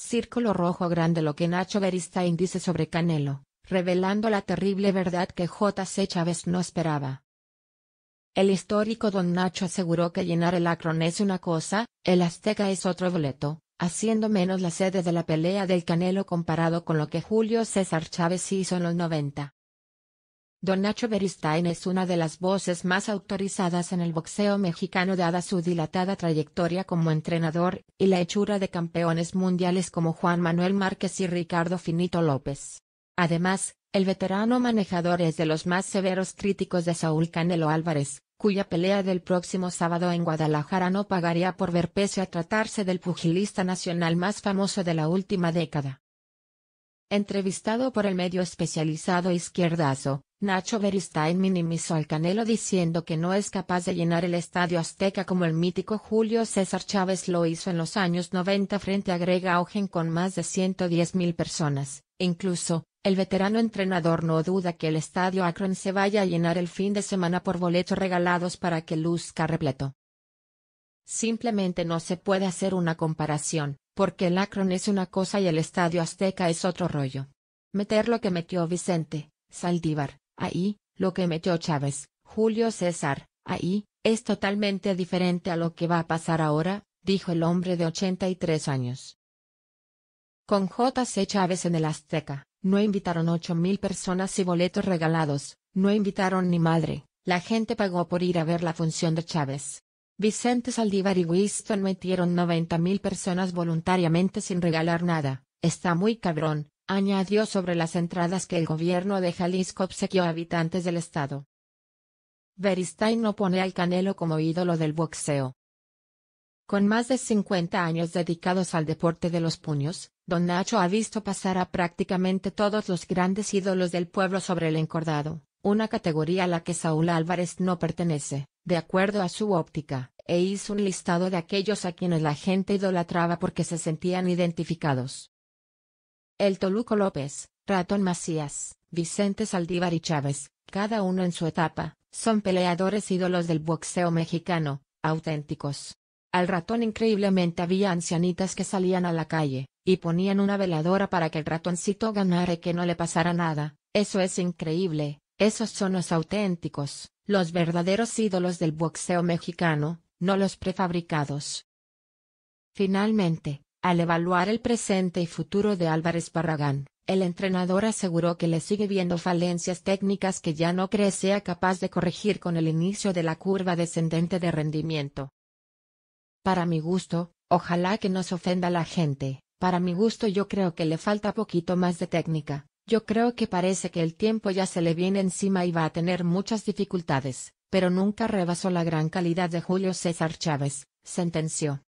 Círculo rojo grande lo que Nacho Beristain dice sobre Canelo, revelando la terrible verdad que J.C. Chávez no esperaba. El histórico don Nacho aseguró que llenar el Acron es una cosa, el Azteca es otro boleto, haciendo menos la sede de la pelea del Canelo comparado con lo que Julio César Chávez hizo en los 90. Don Nacho Beristain es una de las voces más autorizadas en el boxeo mexicano dada su dilatada trayectoria como entrenador, y la hechura de campeones mundiales como Juan Manuel Márquez y Ricardo Finito López. Además, el veterano manejador es de los más severos críticos de Saúl Canelo Álvarez, cuya pelea del próximo sábado en Guadalajara no pagaría por ver pese a tratarse del pugilista nacional más famoso de la última década. Entrevistado por el medio especializado izquierdazo, Nacho Beristain minimizó al Canelo diciendo que no es capaz de llenar el estadio Azteca como el mítico Julio César Chávez lo hizo en los años 90 frente a Greg Augen con más de 110.000 personas. Incluso, el veterano entrenador no duda que el estadio Akron se vaya a llenar el fin de semana por boletos regalados para que luzca repleto. Simplemente no se puede hacer una comparación, porque el Akron es una cosa y el Estadio Azteca es otro rollo. Meter lo que metió Vicente, Saldívar, ahí, lo que metió Chávez, Julio César, ahí, es totalmente diferente a lo que va a pasar ahora, dijo el hombre de 83 años. Con J.C. Chávez en el Azteca, no invitaron ocho mil personas y boletos regalados, no invitaron ni madre, la gente pagó por ir a ver la función de Chávez. Vicente Saldívar y Winston metieron 90.000 personas voluntariamente sin regalar nada, está muy cabrón, añadió sobre las entradas que el gobierno de Jalisco obsequió a habitantes del estado. Beristain no pone al Canelo como ídolo del boxeo. Con más de 50 años dedicados al deporte de los puños, Don Nacho ha visto pasar a prácticamente todos los grandes ídolos del pueblo sobre el encordado una categoría a la que Saúl Álvarez no pertenece, de acuerdo a su óptica, e hizo un listado de aquellos a quienes la gente idolatraba porque se sentían identificados. El Toluco López, Ratón Macías, Vicente Saldívar y Chávez, cada uno en su etapa, son peleadores ídolos del boxeo mexicano, auténticos. Al ratón increíblemente había ancianitas que salían a la calle, y ponían una veladora para que el ratoncito ganara y que no le pasara nada, eso es increíble, esos son los auténticos, los verdaderos ídolos del boxeo mexicano, no los prefabricados. Finalmente, al evaluar el presente y futuro de Álvarez Barragán, el entrenador aseguró que le sigue viendo falencias técnicas que ya no cree sea capaz de corregir con el inicio de la curva descendente de rendimiento. Para mi gusto, ojalá que se ofenda la gente, para mi gusto yo creo que le falta poquito más de técnica, yo creo que parece que el tiempo ya se le viene encima y va a tener muchas dificultades, pero nunca rebasó la gran calidad de Julio César Chávez, sentenció.